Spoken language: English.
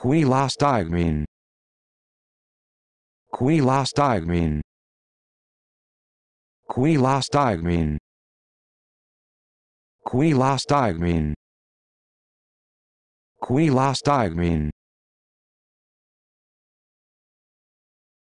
Qui las diagmin. Qui las diagmin. Qui las diagmin. Qui las diagmin. Qui las diagmin.